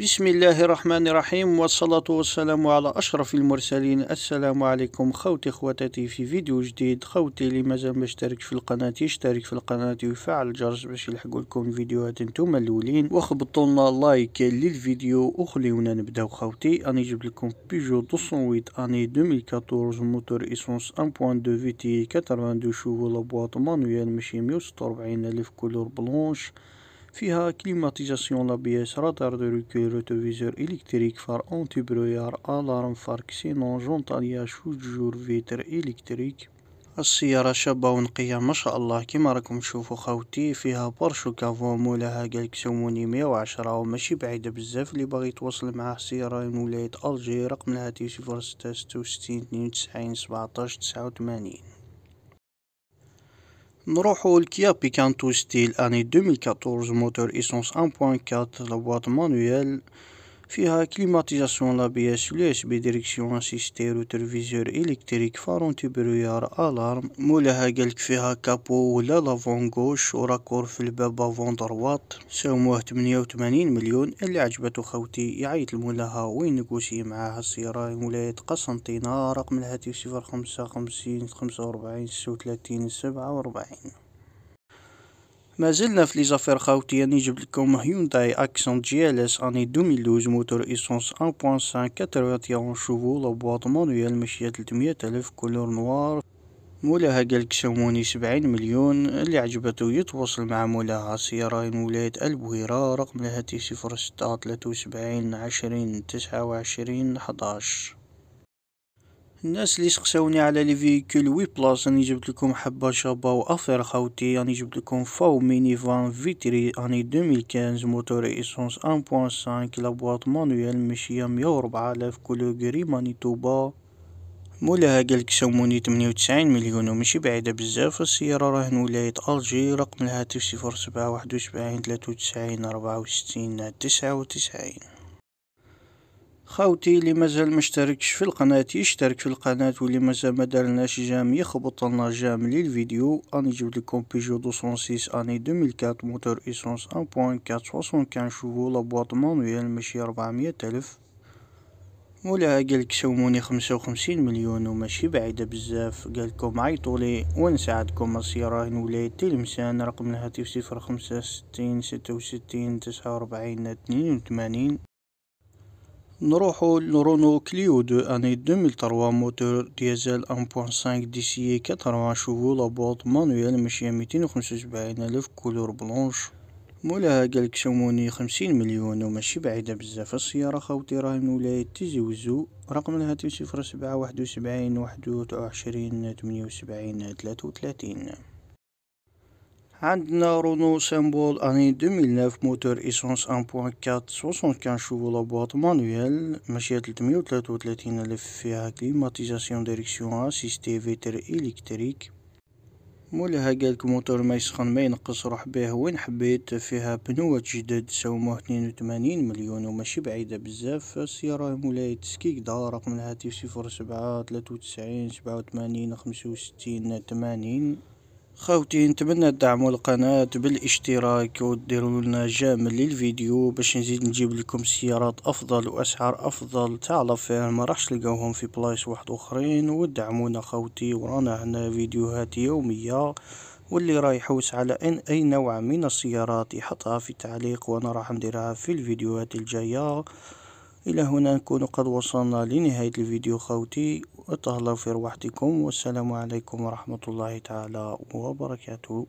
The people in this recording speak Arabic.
بسم الله الرحمن الرحيم والصلاة والسلام على أشرف المرسلين السلام عليكم خوتي خواتاتي في فيديو جديد خوتي اللي مازال ما اشترك في القناة يشترك في القناة ويفعل الجرس باش يلحقوا لكم فيديوهات نتوما الأولين واخبطوا لنا لايك للفيديو وخليونا نبداو خوتي أنا جبت لكم بيجو 208 أني 2014 موتور إيسونس 1.2 في تي 82 شوفو لابواط مانويال ماشي 146 ألف كولور بلونش فيها كليماتيزاسيون لابيس رادار دو ريكول روتوفيزور إلكتريك فار أونتي برويار ألارم فار كسينون جونطاليا شوجور فيتر إلكتريك السيارة شابة ونقية ما شاء الله كما راكم تشوفوا خاوتي فيها بارشو كافو مولاها سوموني مية وعشرة وماشي بعيدة بزاف اللي باغي يتواصل معاه السيارة من ولاية ألجي رقم الهاتف صفر ستة ستة وستين اثنين وتسعين سبعتاش تسعة وثمانين le Kia Picanto Style Année 2014, moteur essence 1.4, la boîte manuelle. فيها كليماتيزاسيون لابياس ديريكسيون بديريكسيون اسيستير وتلفزيور الكتريك فارون تبرويار الارم مولاها قالك فيها كابو ولا لافون غوش وراكور في الباب افون دروات ساوموه 88 مليون اللي عجبته خوتي يعيط لمولاها وينيغوسي معاها السيارة ولاية قسنطينة رقم الهاتف صفر خمسة خمسين خمسة وربعين ستة وثلاثين سبعة وربعين مازلنا في ليزافير خاوتي راني جبت لكم هيونداي اكسون جي ال اس اني 2012 موتور ايسونس 1.5 91 شوفو بواط مانويل ماشية 300 الف كولور نوار مولاها قالك سموني سبعين مليون اللي عجبته يتواصل مع مولاها سيارة من ولاية البويرة رقم لها تي صفر ستة تلاتة وسبعين عشرين تسعة وعشرين الناس اللي سقساوني على لي فيكول وي بلاص راني جبت لكم حبه شابه وافير خاوتي راني جبت لكم فاو ميني فان فيتري اني 2015 موتور ايسونس 1.5 لا بواط مانويل مشية 104000 كولو غري مانيتوبا مولاها قالك سموني 98 مليون ومشي بعيدة بزاف السيارة راه من ولاية ألجي رقم الهاتف 07 71 93 64 99 خاوتي اللي مازال مشتركش في القناة يشترك في القناة واللي مازال ما دارلناش جام يخبط لنا جام للفيديو انا جيب لكم بيجو 206 اني 2004 موتور ايسونس 1.4 كان شوفو لابوات مانويل ماشي 400 الف مولاها قالك سوموني خمسة وخمسين مليون وماشي بعيدة بزاف قالكم عيطولي ونساعدكم هنا ولاية تلمسان رقم الهاتف صفر خمسة ستين ستة وستين تسعة وأربعين اثنين وثمانين نروحو لرونو كليو دو اني 2003 موتور ديزل 1.5 دي سي 80 شوفو لابوط مانويل ماشية ميتين وخمسة وسبعين الف كولور بلونش مولاها قالك شوموني خمسين مليون وماشي بعيدة بزاف السيارة خوتي راهي من ولاية تيزي وزو رقم الهاتف صفر سبعة واحد وسبعين واحد وعشرين تمنية وسبعين تلاتة وتلاتين عندنا رونو سيمبول اني 2009 موتور ايسونس 1.4 75 شوفولا بواط مانويل ماشية 333 الف فيها كليماتيزاسيون ديريكسيون اسيستي فيتر الكتريك مولاها قالك موتور ما يسخن ما ينقص روح بيه وين حبيت فيها بنوات جدد سوموه 82 مليون وماشي بعيدة بزاف السيارة مولاي تسكيك دا رقم الهاتف 07 93 87 65 80 خاوتي نتمنى تدعموا القناة بالاشتراك وتديروا لنا جامل للفيديو باش نزيد نجيب لكم سيارات افضل واسعار افضل تاع لافير ما راحش تلقاوهم في بلايص واحد اخرين ودعمونا خاوتي ورانا هنا فيديوهات يومية واللي راه يحوس على ان اي نوع من السيارات يحطها في تعليق وانا راح نديرها في الفيديوهات الجايه إلى هنا نكون قد وصلنا لنهاية الفيديو خوتي وتهلاو في رواحتكم والسلام عليكم ورحمة الله تعالى وبركاته